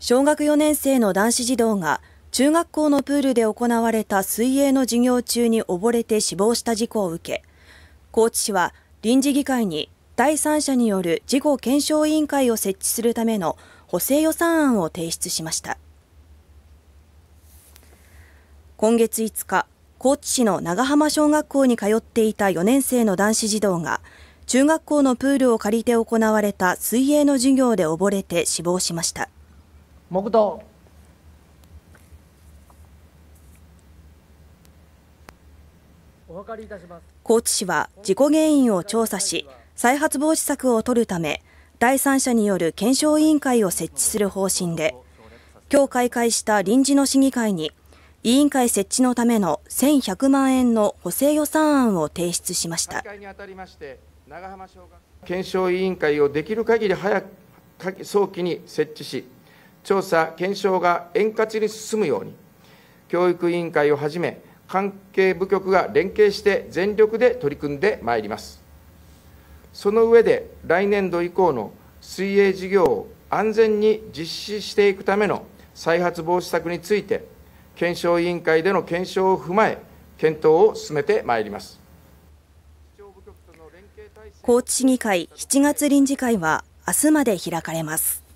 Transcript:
小学4年生の男子児童が中学校のプールで行われた水泳の授業中に溺れて死亡した事故を受け、高知市は臨時議会に第三者による事故検証委員会を設置するための補正予算案を提出しました。今月5日、高知市の長浜小学校に通っていた4年生の男子児童が、中学校のプールを借りて行われた水泳の授業で溺れて死亡しました。木道高知市は事故原因を調査し再発防止策を取るため第三者による検証委員会を設置する方針で今日開会した臨時の市議会に委員会設置のための1100万円の補正予算案を提出しました検証委員会をできる限り早く早期に設置し調査・検証が円滑に進むように、教育委員会をはじめ、関係部局が連携して全力で取り組んでまいります。その上で、来年度以降の水泳事業を安全に実施していくための再発防止策について、検証委員会での検証を踏まえ、検討を進めてまいります。高知市議会7月臨時会は明日まで開かれます。